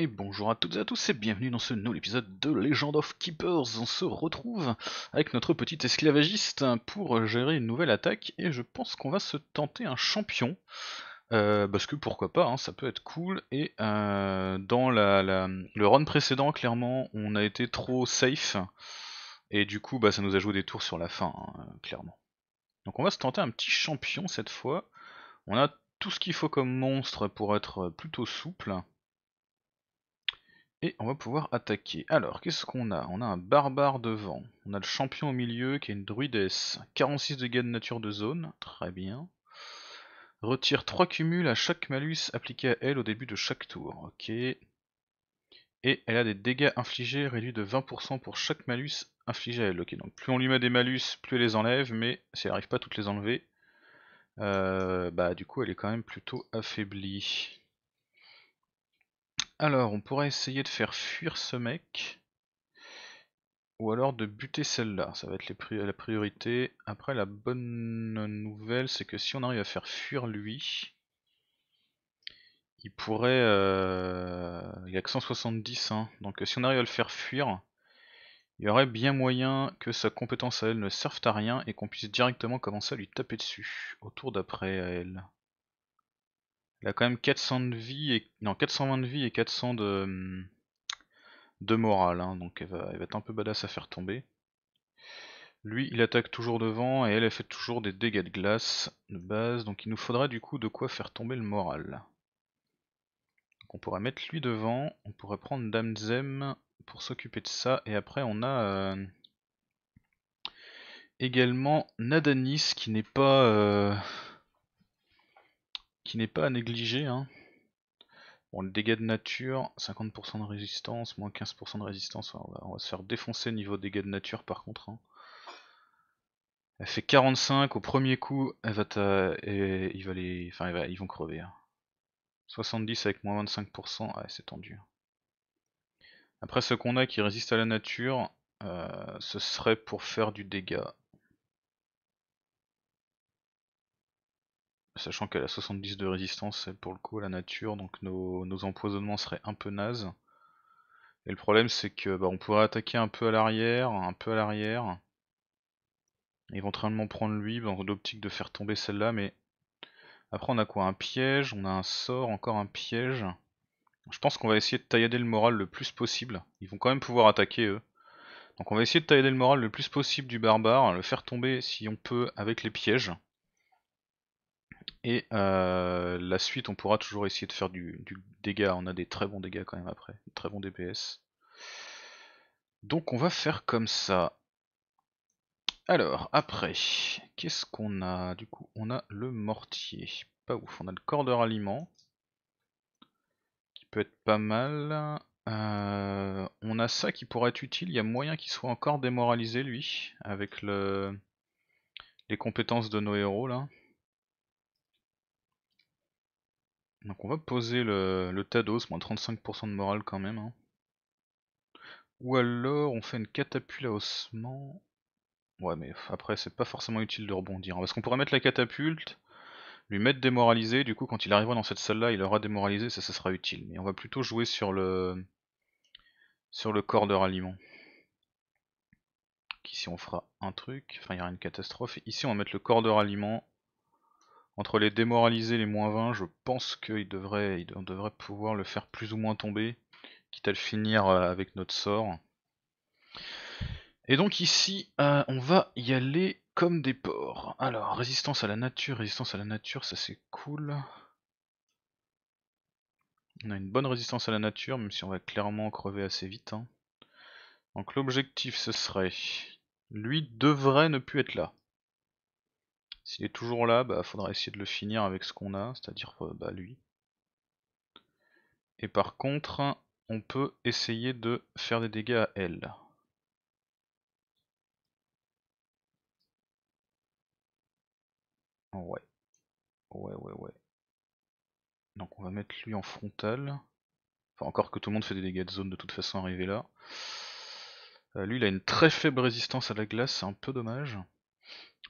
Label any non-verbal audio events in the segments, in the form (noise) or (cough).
Et bonjour à toutes et à tous et bienvenue dans ce nouvel épisode de Legend of Keepers. On se retrouve avec notre petit esclavagiste pour gérer une nouvelle attaque et je pense qu'on va se tenter un champion. Euh, parce que pourquoi pas, hein, ça peut être cool. Et euh, dans le run précédent, clairement, on a été trop safe. Et du coup, bah, ça nous a joué des tours sur la fin, hein, clairement. Donc on va se tenter un petit champion cette fois. On a tout ce qu'il faut comme monstre pour être plutôt souple. Et on va pouvoir attaquer. Alors, qu'est-ce qu'on a On a un barbare devant. On a le champion au milieu qui est une druidesse. 46 de gains de nature de zone. Très bien. Retire 3 cumuls à chaque malus appliqué à elle au début de chaque tour. Ok. Et elle a des dégâts infligés réduits de 20% pour chaque malus infligé à elle. Ok, donc plus on lui met des malus, plus elle les enlève, mais si elle n'arrive pas à toutes les enlever, euh, bah du coup elle est quand même plutôt affaiblie. Alors, on pourrait essayer de faire fuir ce mec. Ou alors de buter celle-là, ça va être la priorité. Après, la bonne nouvelle, c'est que si on arrive à faire fuir lui, il pourrait... Euh, il n'y a que 170, hein. donc si on arrive à le faire fuir, il y aurait bien moyen que sa compétence à elle ne serve à rien et qu'on puisse directement commencer à lui taper dessus, Autour d'après à elle. Il a quand même de vie et 420 de vie et 400 de morale, hein, donc elle va, être un peu badass à faire tomber. Lui, il attaque toujours devant et elle, elle fait toujours des dégâts de glace de base, donc il nous faudrait du coup de quoi faire tomber le moral. on pourrait mettre lui devant, on pourrait prendre Zem pour s'occuper de ça, et après on a euh, également Nadanis qui n'est pas euh, qui n'est pas à négliger. Hein. Bon, le dégât de nature, 50% de résistance, moins 15% de résistance. On va, se faire défoncer niveau dégâts de nature par contre. Hein. Elle fait 45 au premier coup, elle va et va ils vont crever. 70 hein. avec moins 25%, ah, c'est tendu. Après ce qu'on a qui résiste à la nature, euh, ce serait pour faire du dégât Sachant qu'elle a 70 de résistance pour le coup la nature, donc nos, empoisonnements seraient un peu nazes. Et le problème c'est que bah, on pourrait attaquer un peu à l'arrière, un peu à l'arrière. Éventuellement prendre lui bah, dans l'optique de faire tomber celle-là, mais après on a quoi Un piège, on a un sort, encore un piège. Je pense qu'on va essayer de taillader le moral le plus possible. Ils vont quand même pouvoir attaquer eux. Donc on va essayer de taillader le moral le plus possible du barbare, le faire tomber si on peut avec les pièges. Et euh, la suite, on pourra toujours essayer de faire du, dégât. On a des très bons dégâts quand même après, très bons DPS. Donc on va faire comme ça. Alors, après, qu'est-ce qu'on a Du coup, on a le mortier. Pas ouf, on a le corps de ralliement. Qui peut être pas mal. Euh, on a ça qui pourrait être utile. Il y a moyen qu'il soit encore démoralisé, lui. Avec le les compétences de nos héros, là. Donc on va poser le, tas Tados, moins 35% de morale quand même. Hein. Ou alors on fait une catapulte à ossement. Ouais mais après c'est pas forcément utile de rebondir. Hein, parce qu'on pourrait mettre la catapulte, lui mettre démoralisé, du coup quand il arrivera dans cette salle là il aura démoralisé, ça, ce sera utile. Mais on va plutôt jouer sur le sur le corps de ralliement. Ici on fera un truc, enfin il y aura une catastrophe. Ici on va mettre le corps de ralliement entre les démoralisés et les moins 20, je pense qu'on devrait, devrait pouvoir le faire plus ou moins tomber, quitte à le finir euh, avec notre sort. Et donc ici, euh, on va y aller comme des porcs. Alors, résistance à la nature, résistance à la nature, ça c'est cool. On a une bonne résistance à la nature, même si on va clairement crever assez vite. Hein. Donc l'objectif ce serait... Lui devrait ne plus être là. S'il est toujours là, bah, faudra essayer de le finir avec ce qu'on a, c'est-à-dire euh, bah, lui. Et par contre, on peut essayer de faire des dégâts à elle. Ouais. Ouais, ouais, ouais. Donc on va mettre lui en frontal. Enfin, encore que tout le monde fait des dégâts de zone de toute façon arrivé là. Euh, lui, il a une très faible résistance à la glace, c'est un peu dommage.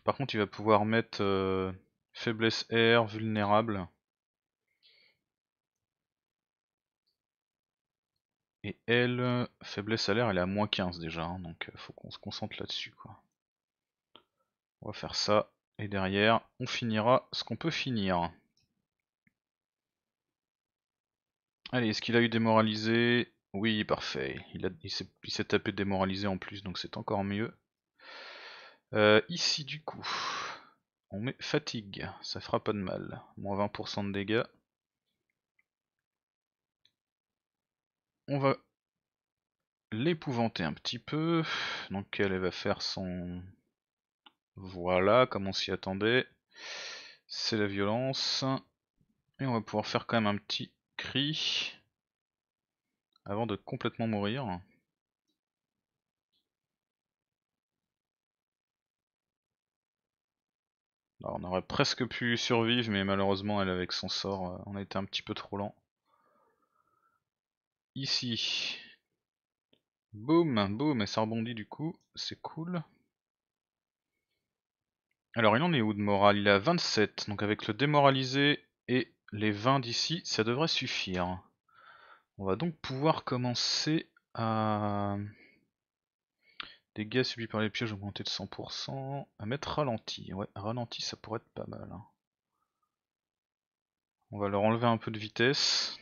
Par contre, il va pouvoir mettre euh, faiblesse air, vulnérable. Et elle, faiblesse à l'air, elle est à moins 15 déjà, hein, Donc donc euh, faut qu'on se concentre là-dessus. quoi. On va faire ça, et derrière, on finira ce qu'on peut finir. Allez, est-ce qu'il a eu démoralisé Oui, parfait. Il, il s'est tapé démoralisé en plus, donc c'est encore mieux. Euh, ici du coup, on met fatigue, ça fera pas de mal. Moins 20% de dégâts. On va l'épouvanter un petit peu. Donc elle va faire son... Voilà, comme on s'y attendait. C'est la violence. Et on va pouvoir faire quand même un petit cri avant de complètement mourir. on aurait presque pu survivre, mais malheureusement, elle, avec son sort, euh, on a été un petit peu trop lent. Ici. Boum, boum, et ça rebondit du coup, c'est cool. Alors, il en est où de morale Il est à 27, donc avec le démoralisé et les 20 d'ici, ça devrait suffire. On va donc pouvoir commencer à... Dégâts subis par les pièges augmentés de 100%. À mettre ralenti. Ouais, ralenti ça pourrait être pas mal. Hein. On va leur enlever un peu de vitesse.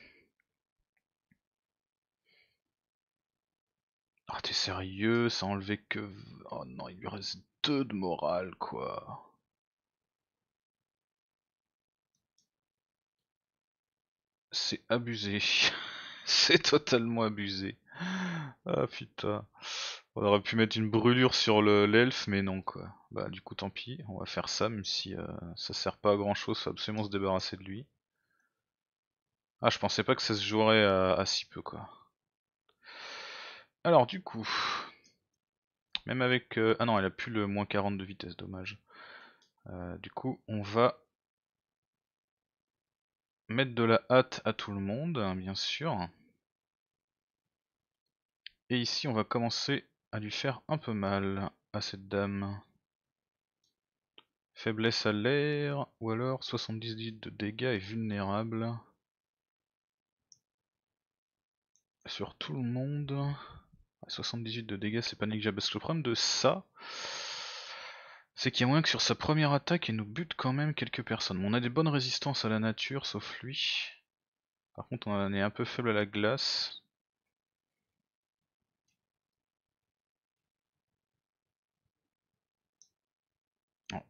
Ah t'es sérieux, ça a enlevé que... Oh non, il lui reste deux de morale quoi. C'est abusé. (laughs) C'est totalement abusé. Ah putain. On aurait pu mettre une brûlure sur l'elfe, mais non quoi. Bah du coup tant pis, on va faire ça, même si euh, ça sert pas à grand chose, faut absolument se débarrasser de lui. Ah je pensais pas que ça se jouerait à, si peu quoi. Alors du coup, même avec... Euh, ah non elle a plus le moins 40 de vitesse, dommage. Euh, du coup on va mettre de la hâte à tout le monde, hein, bien sûr. Et ici on va commencer à lui faire un peu mal, à cette dame. Faiblesse à l'air, ou alors 78 de dégâts et vulnérable. Sur tout le monde. 78 ah, de dégâts, c'est pas négligeable. Parce que le problème de ça, c'est qu'il y a moyen que sur sa première attaque, il nous bute quand même quelques personnes. on a des bonnes résistances à la nature, sauf lui. Par contre, on est un peu faible à la glace.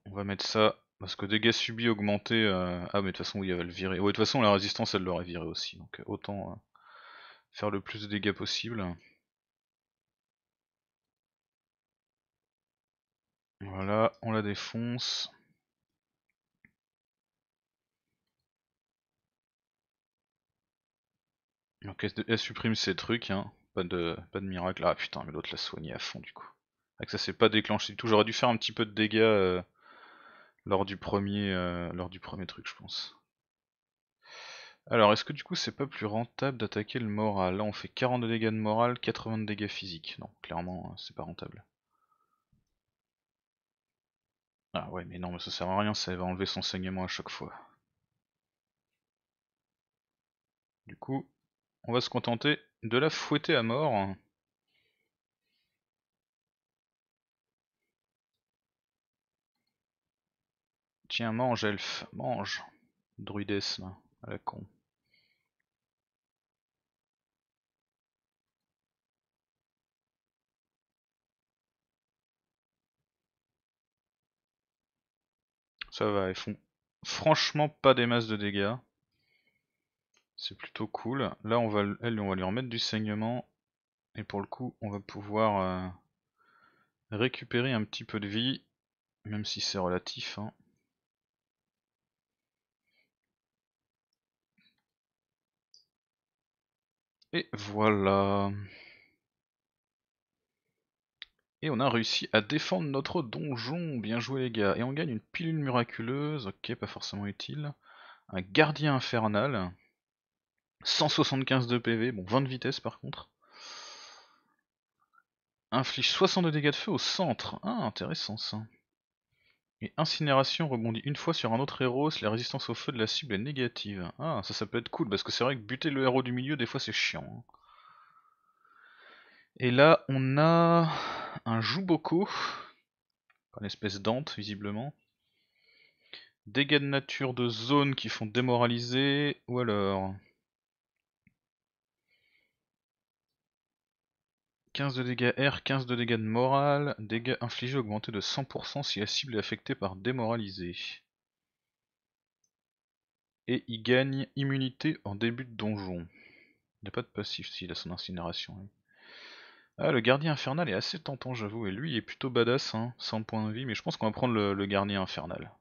on va mettre ça, parce que dégâts subis augmentés... Euh, ah mais de toute façon, oui, elle va le virer. Oui de toute façon, la résistance, elle l'aurait viré aussi, donc euh, autant euh, faire le plus de dégâts possible. Voilà, on la défonce. Donc elle, supprime ses trucs, hein. pas, de, pas de miracle. Ah putain, mais l'autre l'a soigné à fond du coup que ça s'est pas déclenché du tout. J'aurais dû faire un petit peu de dégâts euh, lors, du premier, euh, lors du premier truc, je pense. Alors, est-ce que du coup c'est pas plus rentable d'attaquer le moral Là on fait 40 dégâts de moral, 80 dégâts physiques. Non, clairement hein, c'est pas rentable. Ah ouais, mais non, mais ça sert à rien, ça va enlever son saignement à chaque fois. Du coup, on va se contenter de la fouetter à mort. Tiens, mange, elfe, mange. Druides, à la con. Ça va, ils font franchement pas des masses de dégâts. C'est plutôt cool. Là, on va, elle, on va lui remettre du saignement. Et pour le coup, on va pouvoir euh, récupérer un petit peu de vie. Même si c'est relatif. Hein. Et voilà. Et on a réussi à défendre notre donjon. Bien joué les gars. Et on gagne une pilule miraculeuse. Ok, pas forcément utile. Un gardien infernal. 175 de PV. Bon, 20 de vitesse par contre. Inflige 62 dégâts de feu au centre. Ah, intéressant ça. Et incinération rebondit une fois sur un autre héros, si la résistance au feu de la cible est négative. Ah, ça, ça peut être cool, parce que c'est vrai que buter le héros du milieu, des fois, c'est chiant. Hein. Et là, on a un Jouboko, une espèce d'ante, visiblement. Dégâts de nature de zone qui font démoraliser, ou alors... 15 de dégâts R, 15 de dégâts de morale, dégâts infligés augmentés de 100% si la cible est affectée par démoralisé. Et il gagne immunité en début de donjon. Il n'a pas de passif s'il a son incinération. Ah, le gardien infernal est assez tentant, j'avoue, et lui il est plutôt badass, hein, 100 points de vie, mais je pense qu'on va prendre le, le gardien infernal.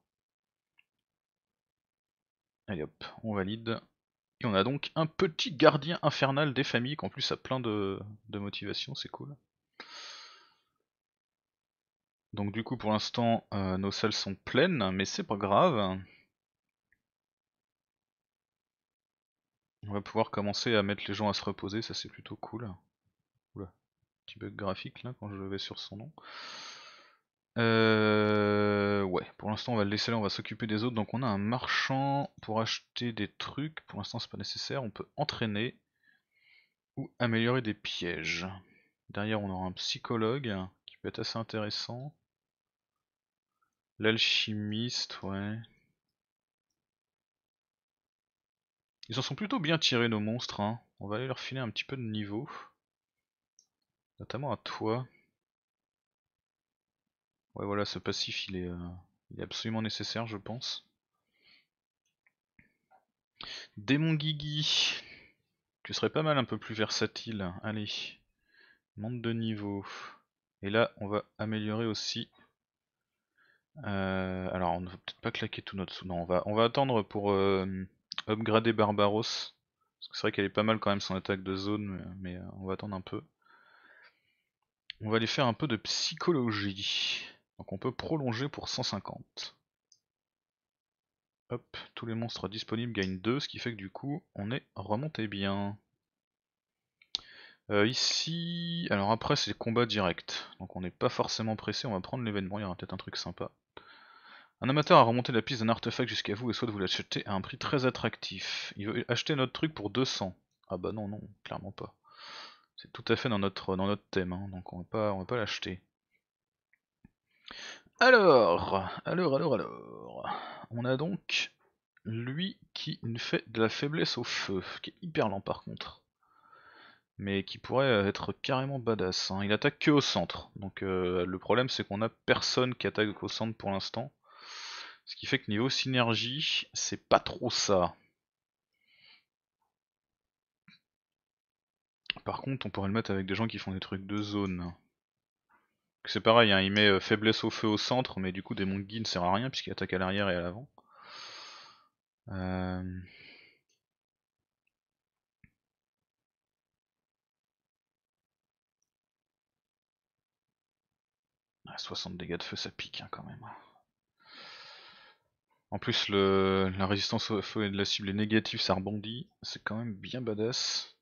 Allez hop, on valide. Et on a donc un petit gardien infernal des familles qui en plus a plein de, de motivation, c'est cool. Donc du coup pour l'instant euh, nos salles sont pleines, mais c'est pas grave. On va pouvoir commencer à mettre les gens à se reposer, ça c'est plutôt cool. Oula, petit bug graphique là quand je vais sur son nom. Euh, ouais, pour l'instant on va le laisser là, on va s'occuper des autres. Donc on a un marchand pour acheter des trucs, pour l'instant c'est pas nécessaire, on peut entraîner ou améliorer des pièges. Derrière on aura un psychologue qui peut être assez intéressant. L'alchimiste, ouais. Ils en sont plutôt bien tirés nos monstres, hein. on va aller leur filer un petit peu de niveau. Notamment à toi. Ouais voilà ce passif euh, il est, absolument nécessaire je pense. Démon Guigui, Tu serais pas mal un peu plus versatile. Allez, monte de niveau. Et là on va améliorer aussi. Euh, alors on ne va peut-être pas claquer tout notre sous. Non on va, on va attendre pour euh, upgrader Barbaros. Parce que c'est vrai qu'elle est pas mal quand même son attaque de zone, mais on va attendre un peu. On va aller faire un peu de psychologie. Donc on peut prolonger pour 150. Hop, tous les monstres disponibles gagnent 2, ce qui fait que du coup on est remonté bien. Euh, ici, alors après c'est combat direct, donc on n'est pas forcément pressé, on va prendre l'événement, il y aura peut-être un truc sympa. Un amateur a remonté la piste d'un artefact jusqu'à vous et souhaite vous l'acheter à un prix très attractif. Il veut acheter notre truc pour 200. Ah bah non, non, clairement pas. C'est tout à fait dans notre, dans notre thème, hein, donc on va pas, on va pas l'acheter. Alors, alors, alors, alors. On a donc lui qui fait de la faiblesse au feu, qui est hyper lent par contre. Mais qui pourrait être carrément badass. Hein. Il attaque que au centre. Donc euh, le problème c'est qu'on a personne qui attaque au centre pour l'instant. Ce qui fait que niveau synergie, c'est pas trop ça. Par contre, on pourrait le mettre avec des gens qui font des trucs de zone. C'est pareil, hein, il met euh, faiblesse au feu au centre, mais du coup des monkeys ne sert à rien puisqu'il attaque à l'arrière et à l'avant. 60 euh. ah, dégâts de feu ça pique hein, quand même. En plus le... la résistance au feu et de la cible est négative, ça rebondit, c'est quand même bien badass.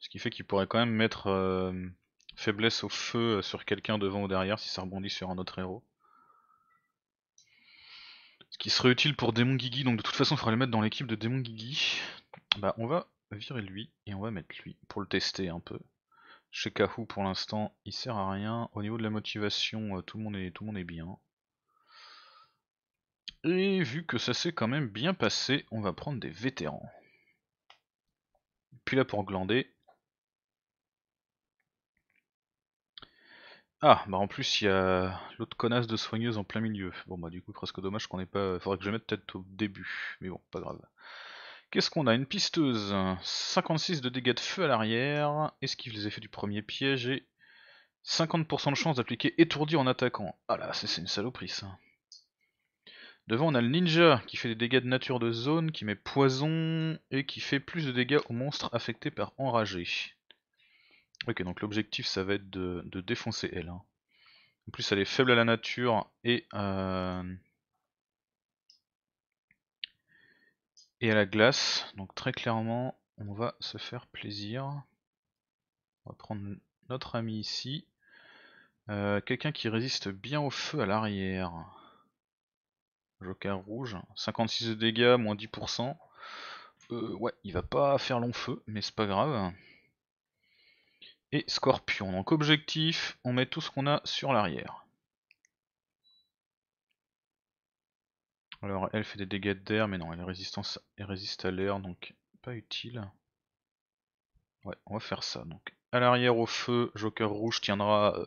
Ce qui fait qu'il pourrait quand même mettre euh, faiblesse au feu euh, sur quelqu'un devant ou derrière si ça rebondit sur un autre héros. Ce qui serait utile pour Démon Guigui, donc de toute façon il faudrait le mettre dans l'équipe de Démon Guigui Bah on va virer lui et on va mettre lui pour le tester un peu. Chez Kahou pour l'instant il sert à rien. Au niveau de la motivation euh, tout le monde est, tout le monde est bien. Et vu que ça s'est quand même bien passé, on va prendre des vétérans. Puis là pour glander, Ah, bah en plus il y a l'autre connasse de soigneuse en plein milieu. Bon bah du coup presque dommage qu'on n'ait pas... Faudrait que je mette peut-être au début, mais bon, pas grave. Qu'est-ce qu'on a Une pisteuse, 56 de dégâts de feu à l'arrière, esquive les effets du premier piège et 50% de chance d'appliquer étourdi en attaquant. Ah là, c'est une saloperie ça. Devant on a le ninja qui fait des dégâts de nature de zone, qui met poison et qui fait plus de dégâts aux monstres affectés par enragé. Ok, donc l'objectif ça va être de, défoncer elle. Hein. En plus elle est faible à la nature euh, et, à la glace. Donc très clairement on va se faire plaisir. On va prendre notre ami ici. Euh, quelqu'un qui résiste bien au feu à l'arrière. Joker rouge. 56 de dégâts, moins 10%. Euh, ouais, il va pas faire long feu, mais c'est pas grave et Scorpion. Donc objectif, on met tout ce qu'on a sur l'arrière. Alors elle fait des dégâts d'air, mais non, elle, résistance, elle résiste à l'air, donc pas utile. Ouais, on va faire ça. Donc à l'arrière au feu, Joker rouge tiendra euh,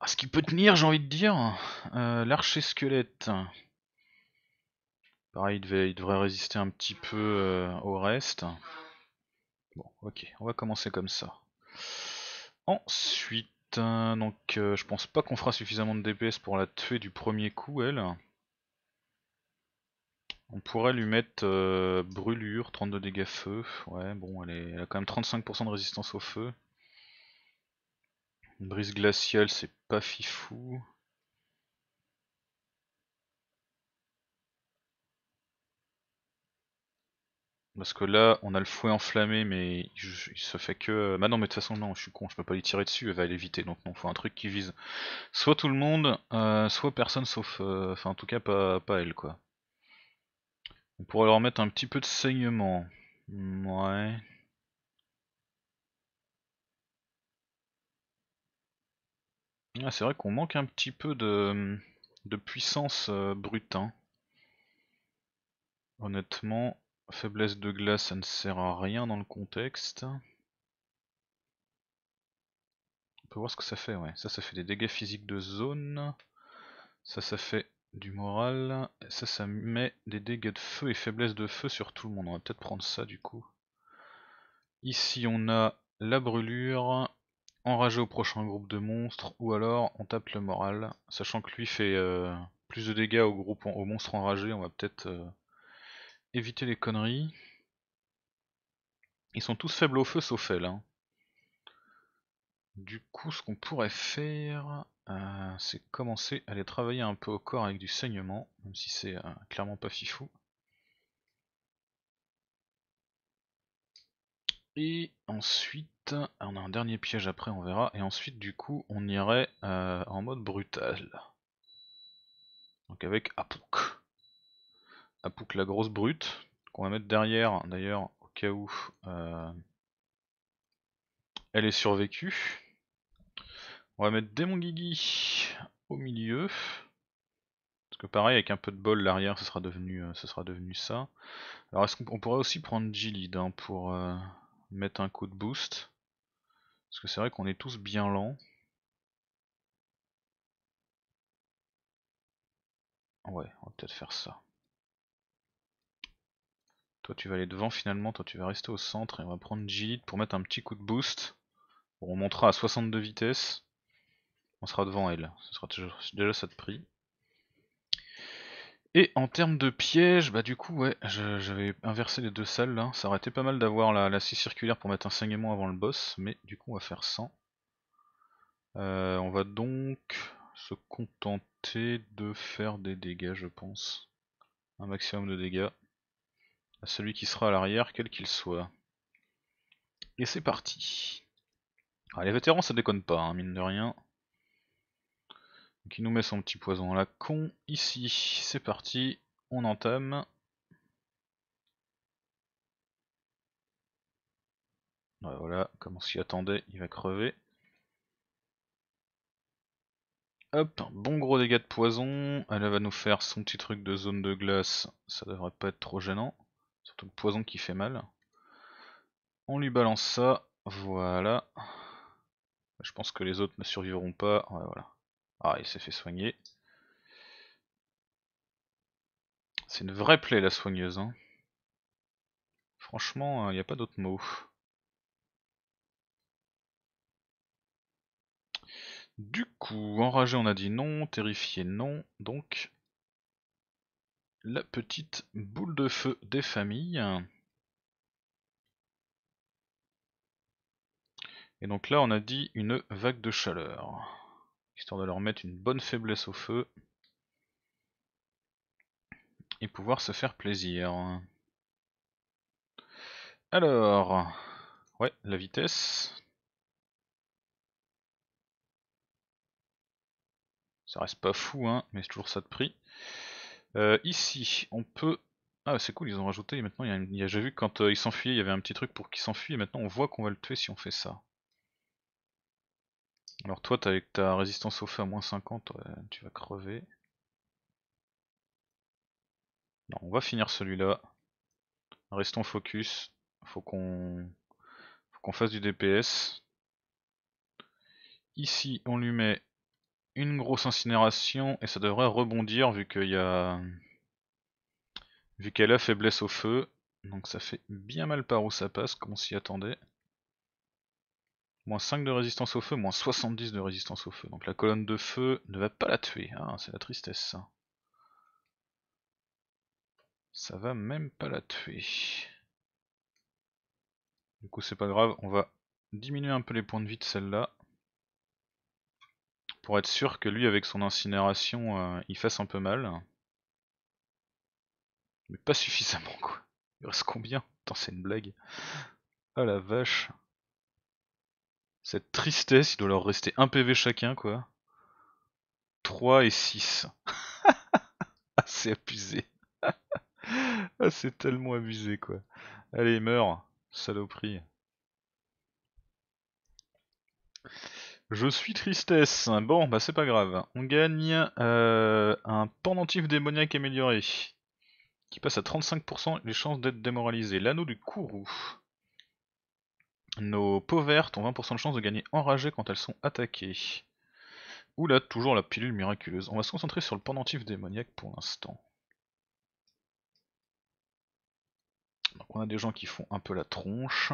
à ce qu'il peut tenir, j'ai envie de dire. Euh, L'archer squelette. Pareil, il, devrait résister un petit peu euh, au reste. Bon, ok, on va commencer comme ça. Ensuite, hein, donc euh, je pense pas qu'on fera suffisamment de DPS pour la tuer du premier coup, elle. On pourrait lui mettre euh, brûlure, 32 dégâts feu. Ouais, bon, elle, est, elle a quand même 35% de résistance au feu. Une brise glaciale, c'est pas fifou. Parce que là, on a le fouet enflammé, mais il se fait que... Euh, bah non, mais de toute façon, non, je suis con, je peux pas lui tirer dessus, elle va l'éviter, donc non, faut un truc qui vise soit tout le monde, euh, soit personne, sauf... Euh, enfin, en tout cas, pas, elle, quoi. On pourrait leur mettre un petit peu de saignement. Ouais... Ah, c'est vrai qu'on manque un petit peu de, puissance brute. Hein. Honnêtement, Faiblesse de glace, ça ne sert à rien dans le contexte. On peut voir ce que ça fait, ouais. Ça, ça fait des dégâts physiques de zone. Ça, ça fait du moral. Ça, ça met des dégâts de feu et faiblesse de feu sur tout le monde. On va peut-être prendre ça du coup. Ici, on a la brûlure. Enragé au prochain groupe de monstres. Ou alors, on tape le moral. Sachant que lui fait euh, plus de dégâts au, groupe, au monstre enragé, on va peut-être... Euh, éviter les conneries. Ils sont tous faibles au feu sauf elle. Hein. Du coup, ce qu'on pourrait faire, euh, c'est commencer à les travailler un peu au corps avec du saignement, même si c'est euh, clairement pas fifou. Et ensuite, ah, on a un dernier piège après, on verra. Et ensuite, du coup, on irait euh, en mode brutal. Donc avec Apouk pouque la grosse brute, qu'on va mettre derrière d'ailleurs au cas où euh, elle est survécue. On va mettre Démon Guigui au milieu. Parce que pareil, avec un peu de bol, l'arrière, ce sera devenu, ça euh, sera devenu ça. Alors est-ce qu'on pourrait aussi prendre g hein, pour euh, mettre un coup de boost Parce que c'est vrai qu'on est tous bien lents. Ouais, on va peut-être faire ça. Toi tu vas aller devant finalement, toi tu vas rester au centre et on va prendre Jid pour mettre un petit coup de boost. on montera à 62 vitesses. On sera devant elle. Ce sera déjà ça de prix. Et en termes de piège, bah du coup ouais, j'avais inversé les deux salles là. Hein. Ça aurait été pas mal d'avoir la, scie circulaire pour mettre un saignement avant le boss, mais du coup on va faire 100. Euh, on va donc se contenter de faire des dégâts je pense. Un maximum de dégâts celui qui sera à l'arrière, quel qu'il soit. Et c'est parti. Ah, les vétérans ça déconne pas, hein, mine de rien. Qui il nous met son petit poison à la con. Ici, c'est parti, on entame. voilà, comme on s'y attendait, il va crever. Hop, bon gros dégât de poison. Elle va nous faire son petit truc de zone de glace. Ça devrait pas être trop gênant. Surtout poison qui fait mal. On lui balance ça. Voilà. Je pense que les autres ne survivront pas. voilà. Ah, il s'est fait soigner. C'est une vraie plaie la soigneuse. Hein. Franchement, il euh, n'y a pas d'autre mot. Du coup, enragé on a dit non, terrifié non, donc la petite boule de feu des familles. Et donc là, on a dit une vague de chaleur, histoire de leur mettre une bonne faiblesse au feu et pouvoir se faire plaisir. Alors, ouais, la vitesse. Ça reste pas fou, hein, mais c'est toujours ça de prix. Euh, ici, on peut... Ah c'est cool, ils ont rajouté, et maintenant, il y a, j'ai vu quand euh, il s'enfuyait, il y avait un petit truc pour qu'il s'enfuit, et maintenant on voit qu'on va le tuer si on fait ça. Alors toi, as, avec ta résistance au feu à moins 50, tu vas crever. Non, on va finir celui-là. Restons focus. Faut qu'on qu'on fasse du DPS. Ici, on lui met une grosse incinération et ça devrait rebondir vu qu'il y a vu qu'elle a faiblesse au feu donc ça fait bien mal par où ça passe comme on s'y attendait moins 5 de résistance au feu moins 70 de résistance au feu donc la colonne de feu ne va pas la tuer ah, c'est la tristesse ça ça va même pas la tuer du coup c'est pas grave on va diminuer un peu les points de vie de celle là pour être sûr que lui, avec son incinération, euh, il fasse un peu mal. Mais pas suffisamment, quoi. Il reste combien Attends, c'est une blague. Ah la vache. Cette tristesse, il doit leur rester un PV chacun, quoi. 3 et 6. (laughs) ah, c'est abusé. (laughs) ah, c'est tellement abusé, quoi. Allez, meurt saloperie. Je suis tristesse. Bon, bah c'est pas grave. On gagne euh, un pendentif démoniaque amélioré. Qui passe à 35% les chances d'être démoralisé. L'anneau du courroux. Nos peaux vertes ont 20% de chance de gagner enragé quand elles sont attaquées. Oula toujours la pilule miraculeuse. On va se concentrer sur le pendentif démoniaque pour l'instant. on a des gens qui font un peu la tronche.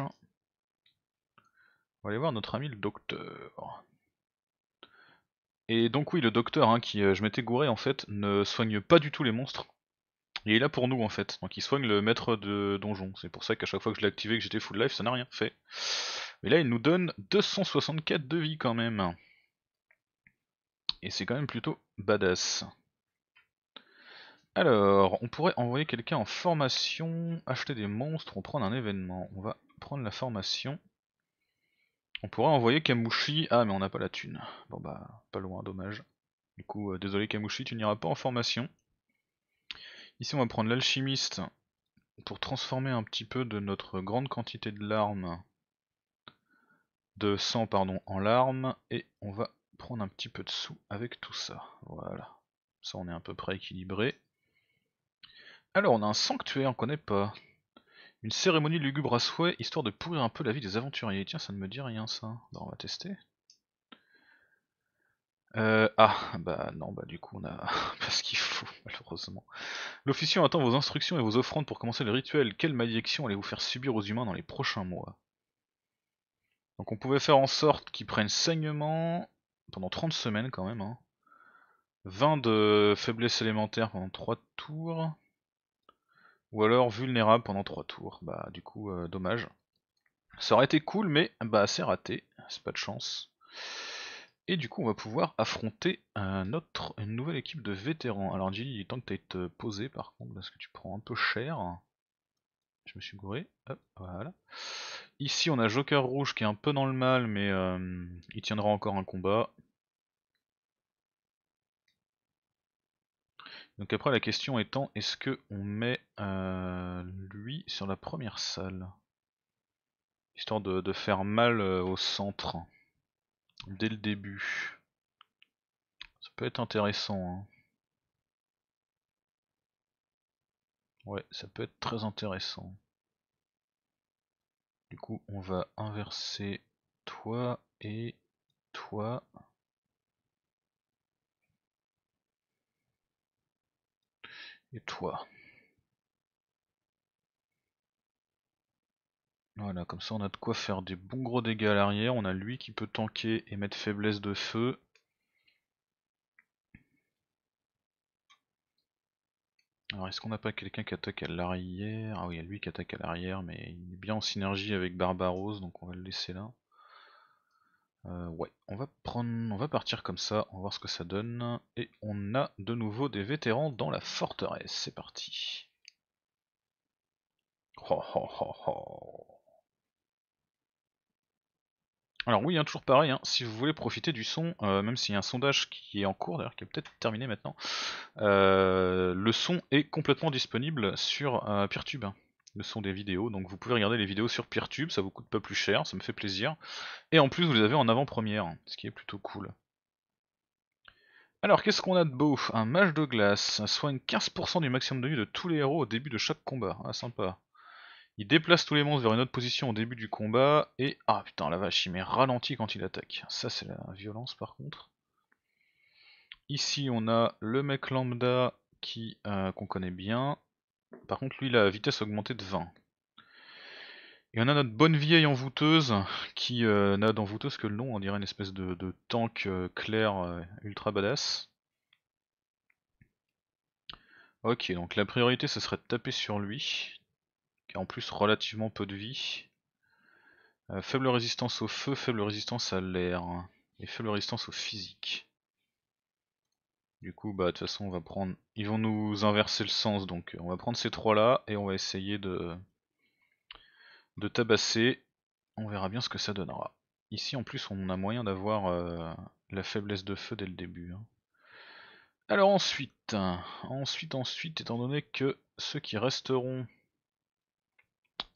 On va aller voir notre ami le docteur. Et donc oui, le docteur, hein, qui, euh, je m'étais gouré en fait, ne soigne pas du tout les monstres. Il est là pour nous en fait, donc il soigne le maître de donjon. C'est pour ça qu'à chaque fois que je l'ai activé que j'étais full life, ça n'a rien fait. Mais là, il nous donne 264 de vie quand même. Et c'est quand même plutôt badass. Alors, on pourrait envoyer quelqu'un en formation, acheter des monstres on prend un événement. On va prendre la formation. On pourra envoyer Kamushi. Ah, mais on n'a pas la thune. Bon, bah, pas loin, dommage. Du coup, euh, désolé Kamushi, tu n'iras pas en formation. Ici, on va prendre l'alchimiste pour transformer un petit peu de notre grande quantité de larmes, de sang, pardon, en larmes. Et on va prendre un petit peu de sous avec tout ça. Voilà. Ça, on est à peu près équilibré. Alors, on a un sanctuaire qu'on connaît pas. Une cérémonie lugubre à souhait, histoire de pourrir un peu la vie des aventuriers. Tiens, ça ne me dit rien ça. Bon, on va tester. Euh, ah, bah non, bah du coup on a (laughs) pas ce qu'il faut, malheureusement. L'officier attend vos instructions et vos offrandes pour commencer le rituel. Quelle malédiction allez-vous faire subir aux humains dans les prochains mois Donc on pouvait faire en sorte qu'ils prennent saignement pendant 30 semaines quand même. 20 hein. de faiblesse élémentaire pendant 3 tours. Ou alors vulnérable pendant 3 tours. Bah du coup euh, dommage. Ça aurait été cool mais bah c'est raté, c'est pas de chance. Et du coup on va pouvoir affronter notre une nouvelle équipe de vétérans. Alors Jilly, il est temps que tu été posé par contre parce que tu prends un peu cher. Je me suis gouré. Hop, voilà. Ici on a Joker Rouge qui est un peu dans le mal mais euh, il tiendra encore un combat. Donc après la question étant, est-ce que on met euh, lui sur la première salle Histoire de, de, faire mal euh, au centre. Dès le début. Ça peut être intéressant. Hein. Ouais, ça peut être très intéressant. Du coup, on va inverser toi et toi. et toi. Voilà, comme ça on a de quoi faire des bons gros dégâts à l'arrière. On a lui qui peut tanker et mettre faiblesse de feu. Alors est-ce qu'on n'a pas quelqu'un qui attaque à l'arrière Ah oui, il y a lui qui attaque à l'arrière, mais il est bien en synergie avec Barbarose, donc on va le laisser là. Euh, ouais, on va prendre, on va partir comme ça, on va voir ce que ça donne. Et on a de nouveau des vétérans dans la forteresse. C'est parti. Alors oui, hein, toujours pareil, hein, si vous voulez profiter du son, euh, même s'il y a un sondage qui est en cours, d'ailleurs qui est peut-être terminé maintenant, euh, le son est complètement disponible sur Peertube. Ce sont des vidéos, donc vous pouvez regarder les vidéos sur Peertube, ça vous coûte pas plus cher, ça me fait plaisir. Et en plus vous les avez en avant-première, ce qui est plutôt cool. Alors qu'est-ce qu'on a de beau Un mage de glace, soigne 15% du maximum de vie de tous les héros au début de chaque combat. Ah sympa. Il déplace tous les monstres vers une autre position au début du combat et. Ah putain la vache, il met ralenti quand il attaque. Ça c'est la violence par contre. Ici on a le mec lambda qui euh, qu'on connaît bien, par contre, lui, la vitesse augmentée de 20. Et on a notre bonne vieille envoûteuse, qui euh, n'a d'envoûteuse que le nom, on dirait une espèce de, tank euh, clair euh, ultra badass. Ok, donc la priorité ce serait de taper sur lui, qui a en plus relativement peu de vie. faible résistance au feu, faible résistance à l'air, hein, et faible résistance au physique. Du coup, bah de toute façon, on va prendre. Ils vont nous inverser le sens, donc euh, on va prendre ces trois là et on va essayer de de tabasser. On verra bien ce que ça donnera. Ici, en plus, on a moyen d'avoir euh, la faiblesse de feu dès le début. Hein. Alors ensuite, ensuite, ensuite, étant donné que ceux qui resteront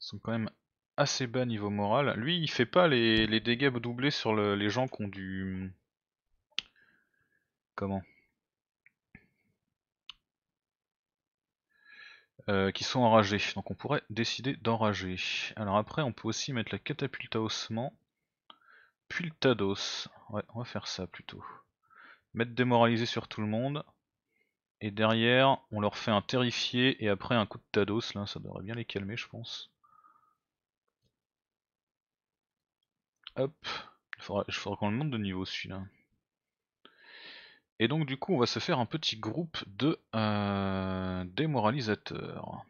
sont quand même assez bas niveau moral. Lui, il fait pas les, dégâts doublés sur les gens qui ont du comment Euh, qui sont enragés. Donc on pourrait décider d'enrager. Alors après, on peut aussi mettre la catapulta ossement, puis le Tados. Ouais, on va faire ça plutôt. Mettre démoralisé sur tout le monde. Et derrière, on leur fait un terrifié et après un coup de Tados. Là, ça devrait bien les calmer, je pense. Hop. Il faudra, faudra qu'on le monte de niveau celui-là. Et donc du coup on va se faire un petit groupe de euh, démoralisateurs.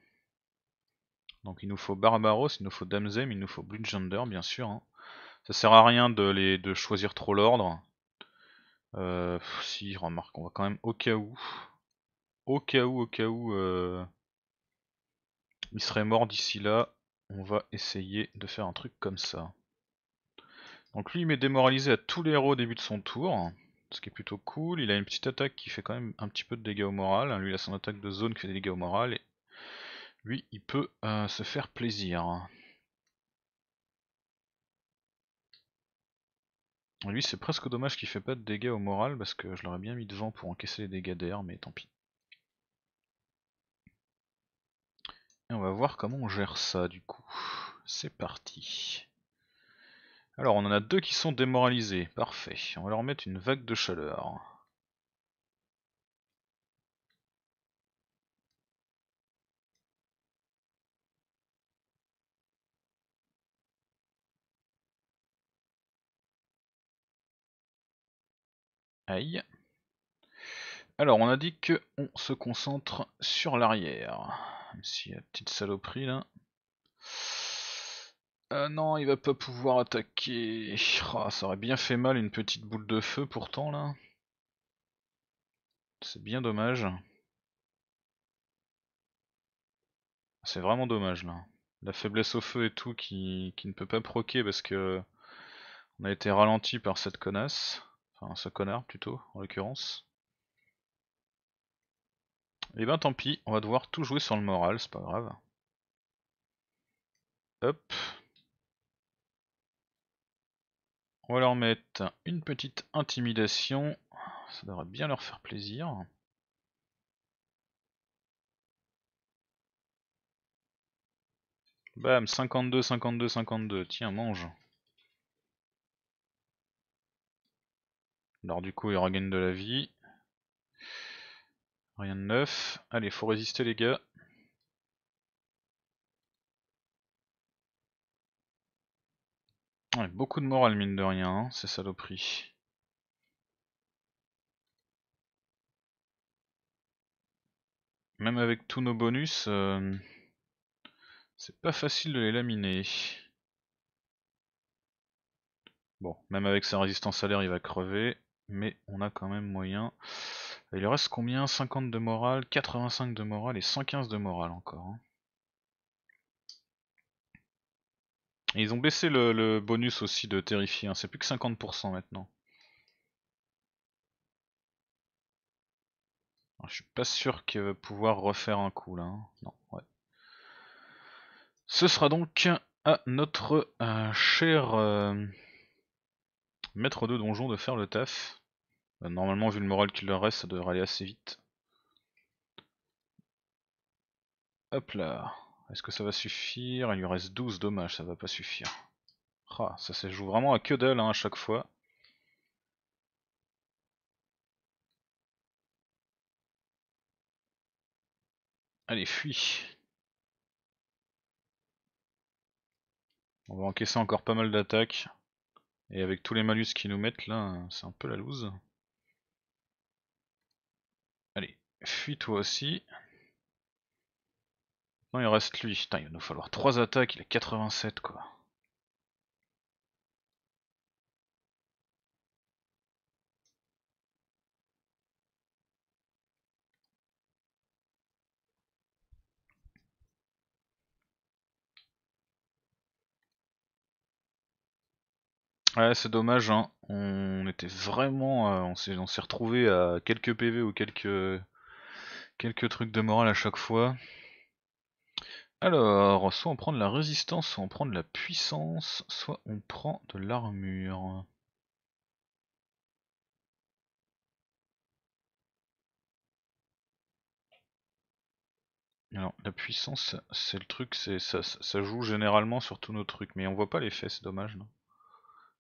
Donc il nous faut Barbaros, il nous faut Damsem, il nous faut Gender bien sûr. Hein. Ça sert à rien de, les, de choisir trop l'ordre. Euh, si, remarque, on va quand même au cas où. Au cas où, au cas où euh, il serait mort d'ici là, on va essayer de faire un truc comme ça. Donc lui il met démoralisé à tous les héros au début de son tour ce qui est plutôt cool. Il a une petite attaque qui fait quand même un petit peu de dégâts au moral. Hein. Lui, il a son attaque de zone qui fait des dégâts au moral. Et lui, il peut euh, se faire plaisir. Lui, c'est presque dommage qu'il ne fait pas de dégâts au moral parce que je l'aurais bien mis devant pour encaisser les dégâts d'air, mais tant pis. Et on va voir comment on gère ça du coup. C'est parti. Alors, on en a deux qui sont démoralisés. Parfait. On va leur mettre une vague de chaleur. Aïe. Alors, on a dit qu'on se concentre sur l'arrière. Même si la petite saloperie là. Euh, non, il va pas pouvoir attaquer. Oh, ça aurait bien fait mal une petite boule de feu pourtant là. C'est bien dommage. C'est vraiment dommage là. La faiblesse au feu et tout qui, qui ne peut pas proquer parce que on a été ralenti par cette connasse. Enfin ce connard plutôt en l'occurrence. Et eh ben tant pis, on va devoir tout jouer sur le moral, c'est pas grave. Hop, On va leur mettre une petite intimidation. Ça devrait bien leur faire plaisir. Bam, 52, 52, 52. Tiens, mange. Alors du coup, ils regagnent de la vie. Rien de neuf. Allez, faut résister les gars. beaucoup de morale, mine de rien, c'est hein, ces saloperies. Même avec tous nos bonus, euh, c'est pas facile de les laminer. Bon, même avec sa résistance à l'air, il va crever, mais on a quand même moyen. Il reste combien 50 de morale, 85 de morale et 115 de morale encore. Hein. ils ont baissé le, bonus aussi de terrifier, hein. c'est plus que 50% maintenant. je suis pas sûr qu'il va pouvoir refaire un coup là. Hein. Non, Ce sera donc à notre euh, cher euh, maître de donjon de faire le taf. Euh, normalement, vu le moral qu'il leur reste, ça devrait aller assez vite. Hop là. Est-ce que ça va suffire Il lui reste 12 dommage, ça va pas suffire. Ah, ça se joue vraiment à que dalle hein, à chaque fois. Allez, fuis On va encaisser encore pas mal d'attaques. Et avec tous les malus qu'ils nous mettent là, c'est un peu la loose. Allez, fuis toi aussi il reste lui. il va nous falloir 3 attaques, il a 87 quoi. Ouais, c'est dommage, hein. on était vraiment. Euh, on s'est retrouvé à quelques PV ou quelques, quelques trucs de morale à chaque fois. Alors, soit on prend de la résistance, soit on prend de la puissance, soit on prend de l'armure. Alors, la puissance, c'est le truc, c'est ça, ça, joue généralement sur tous nos trucs, mais on voit pas l'effet, c'est dommage.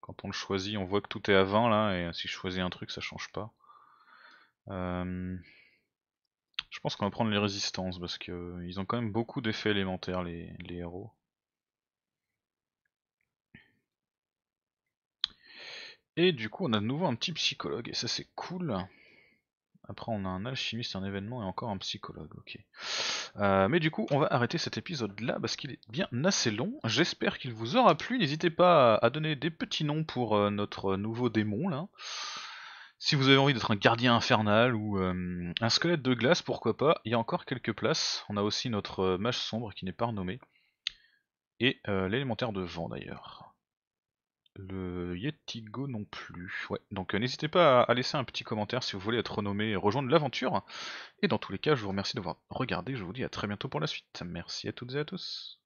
Quand on le choisit, on voit que tout est à 20 là, et si je choisis un truc, ça change pas. Euh, je pense qu'on va prendre les résistances parce que euh, ont quand même beaucoup d'effets élémentaires les, héros. Et du coup on a de nouveau un petit psychologue et ça c'est cool. Après on a un alchimiste, un événement et encore un psychologue, ok. Euh, mais du coup on va arrêter cet épisode là parce qu'il est bien assez long. J'espère qu'il vous aura plu. N'hésitez pas à donner des petits noms pour euh, notre nouveau démon là. Si vous avez envie d'être un gardien infernal ou euh, un squelette de glace, pourquoi pas. Il y a encore quelques places. On a aussi notre euh, mage sombre qui n'est pas renommé. Et euh, l'élémentaire de vent d'ailleurs. Le Yetigo non plus. Ouais. Donc n'hésitez pas à laisser un petit commentaire si vous voulez être renommé et rejoindre l'aventure. Et dans tous les cas, je vous remercie d'avoir regardé. Je vous dis à très bientôt pour la suite. Merci à toutes et à tous.